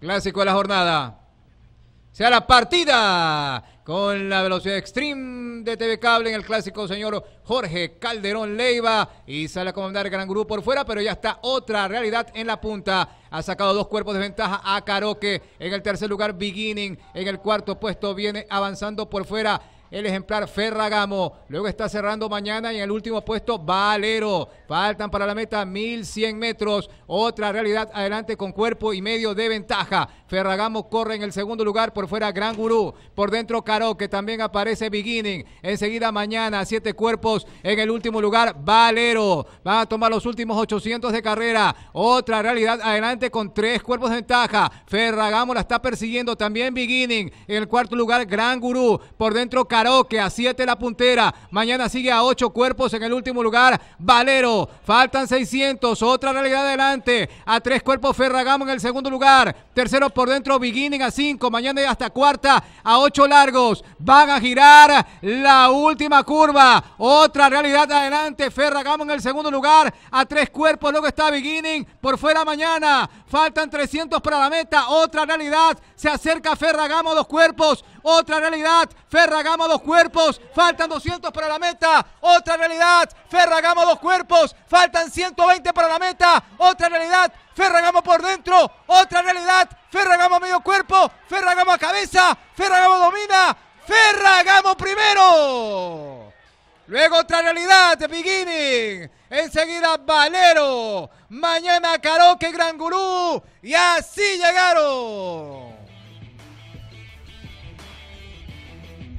Clásico de la jornada. se Sea la partida con la velocidad extreme de TV Cable en el clásico señor Jorge Calderón Leiva y sale a comandar el gran grupo por fuera, pero ya está otra realidad en la punta ha sacado dos cuerpos de ventaja a Caroque. En el tercer lugar, Beginning. En el cuarto puesto viene avanzando por fuera el ejemplar Ferragamo. Luego está cerrando mañana y en el último puesto Valero. Faltan para la meta 1100 metros. Otra realidad adelante con cuerpo y medio de ventaja. Ferragamo corre en el segundo lugar. Por fuera Gran Gurú. Por dentro Karaoke también aparece Beginning. Enseguida mañana siete cuerpos en el último lugar Valero. Van a tomar los últimos 800 de carrera. Otra realidad adelante con tres cuerpos de ventaja. Ferragamo la está persiguiendo también Beginning. En el cuarto lugar, Gran Gurú. Por dentro, Caroque a siete la puntera. Mañana sigue a ocho cuerpos en el último lugar. Valero. Faltan 600. Otra realidad adelante. A tres cuerpos, Ferragamo en el segundo lugar. Tercero por dentro, Beginning a cinco. Mañana y hasta cuarta a ocho largos. Van a girar la última curva. Otra realidad adelante. Ferragamo en el segundo lugar. A tres cuerpos. Luego está Beginning. Por fuera mañana. Faltan 300 para la meta. Otra realidad. Se acerca Ferragamo dos cuerpos. Otra realidad. Ferragamo dos cuerpos. Faltan 200 para la meta. Otra realidad. Ferragamo dos cuerpos. Faltan 120 para la meta. Otra realidad. Ferragamo por dentro. Otra realidad. Ferragamo medio cuerpo. Ferragamo a cabeza. Ferragamo domina. Ferragamo primero. Luego otra realidad. de Beginning enseguida Valero, mañana Caroque Gran Gurú y así llegaron.